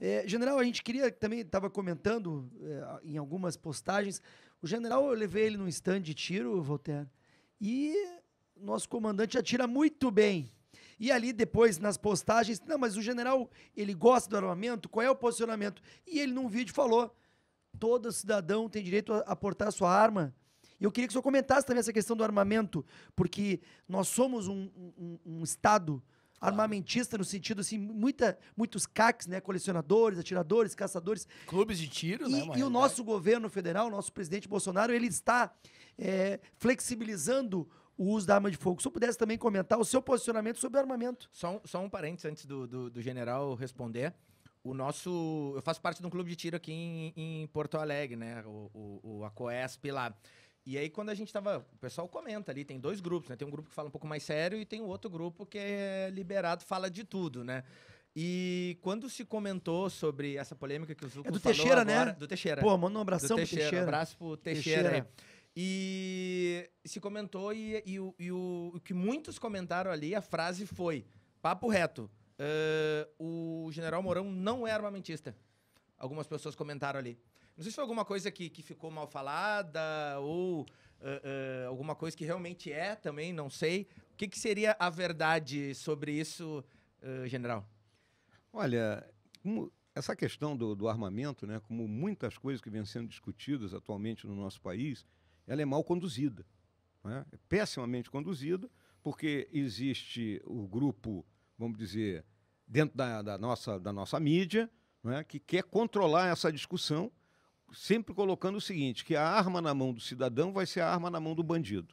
É, general, a gente queria também, estava comentando é, em algumas postagens, o general, eu levei ele num stand de tiro, Voltaire, e nosso comandante atira muito bem. E ali depois nas postagens, não, mas o general, ele gosta do armamento, qual é o posicionamento? E ele num vídeo falou: todo cidadão tem direito a, a portar sua arma. E eu queria que o senhor comentasse também essa questão do armamento, porque nós somos um, um, um Estado Armamentista no sentido, assim, muita, muitos CACs, né? Colecionadores, atiradores, caçadores. Clubes de tiro, e, né? E o nosso governo federal, o nosso presidente Bolsonaro, ele está é, flexibilizando o uso da arma de fogo. Se eu pudesse também comentar o seu posicionamento sobre o armamento. Só um, só um parênteses antes do, do, do general responder. O nosso. Eu faço parte de um clube de tiro aqui em, em Porto Alegre, né? O, o, o, a COESP lá. E aí, quando a gente tava. O pessoal comenta ali, tem dois grupos, né? Tem um grupo que fala um pouco mais sério e tem o um outro grupo que é liberado, fala de tudo, né? E quando se comentou sobre essa polêmica que o Zuko é do falou Teixeira, né? agora, né? Do Teixeira. Pô, manda um abração do Teixeira, pro Teixeira. Um abraço pro Teixeira. Teixeira. E se comentou e, e, e, o, e, o, que muitos comentaram ali, a frase foi, papo reto, uh, o general Mourão não é armamentista. Algumas pessoas comentaram ali. Não sei se foi alguma coisa que, que ficou mal falada ou uh, uh, alguma coisa que realmente é também, não sei. O que, que seria a verdade sobre isso, uh, general? Olha, essa questão do, do, armamento, né, como muitas coisas que vêm sendo discutidas atualmente no nosso país, ela é mal conduzida. Né? É pessimamente conduzida, porque existe o grupo, vamos dizer, dentro da, da nossa, da nossa mídia, né, que quer controlar essa discussão sempre colocando o seguinte: que a arma na mão do cidadão vai ser a arma na mão do bandido.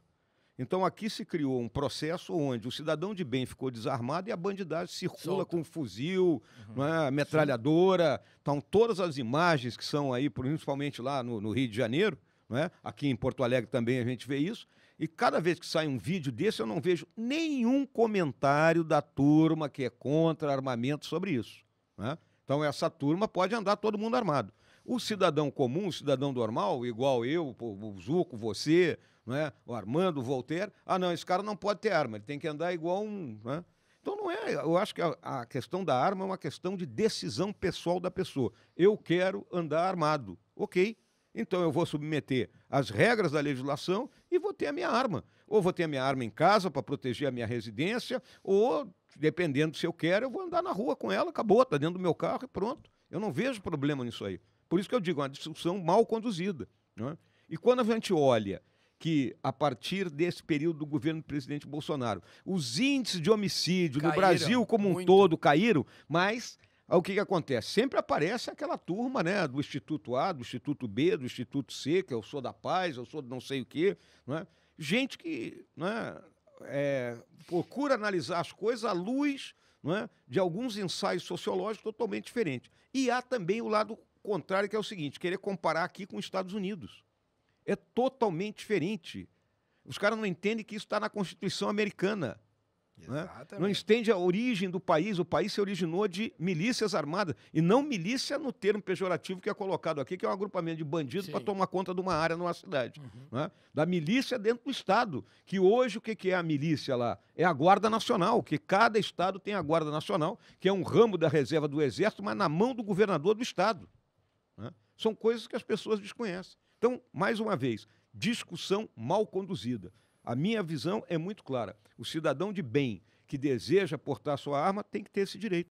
Então aqui se criou um processo onde o cidadão de bem ficou desarmado e a bandidagem circula Solta. com fuzil, uhum. é metralhadora. Então todas as imagens que são aí, principalmente lá no, no Rio de Janeiro, é aqui em Porto Alegre também a gente vê isso. E cada vez que sai um vídeo desse, eu não vejo nenhum comentário da turma que é contra armamento sobre isso. É. Então essa turma pode andar todo mundo armado. O cidadão comum, o cidadão normal, igual eu, o Zuco, você, né? o Armando, o Voltaire, ah, não, esse cara não pode ter arma, ele tem que andar igual um. Né? Então não é. Eu acho que a, a questão da arma é uma questão de decisão pessoal da pessoa. Eu quero andar armado. Ok. Então eu vou submeter às regras da legislação e vou ter a minha arma. Ou vou ter a minha arma em casa para proteger a minha residência, ou, dependendo se eu quero, eu vou andar na rua com ela, acabou, está dentro do meu carro e pronto. Eu não vejo problema nisso aí. Por isso que eu digo, é uma discussão mal conduzida. Né? E quando a gente olha que, a partir desse período do governo do presidente Bolsonaro, os índices de homicídio caíram, no Brasil como muito. um todo caíram, mas o que, que, acontece? Sempre aparece aquela turma né, do Instituto A, do Instituto B, do Instituto C, que eu sou da paz, eu sou de não sei o quê. Né? Gente que né, é, procura analisar as coisas à luz é de alguns ensaios sociológicos totalmente diferentes. E há também o lado contrário, que é o seguinte: querer comparar aqui com os Estados Unidos. É totalmente diferente. Os caras não entendem que isso está na Constituição americana. Né? Não entende a origem do país. O país se originou de milícias armadas. E não milícia no termo pejorativo que é colocado aqui, que é um agrupamento de bandidos para tomar conta de uma área numa cidade. Uhum. Né? Da milícia dentro do Estado. Que hoje o que é a milícia lá? É a Guarda Nacional, que cada Estado tem a Guarda Nacional, que é um ramo da reserva do Exército, mas na mão do governador do Estado. São coisas que as pessoas desconhecem. Então, mais uma vez, discussão mal conduzida. A minha visão é muito clara. O cidadão de bem que deseja portar sua arma tem que ter esse direito.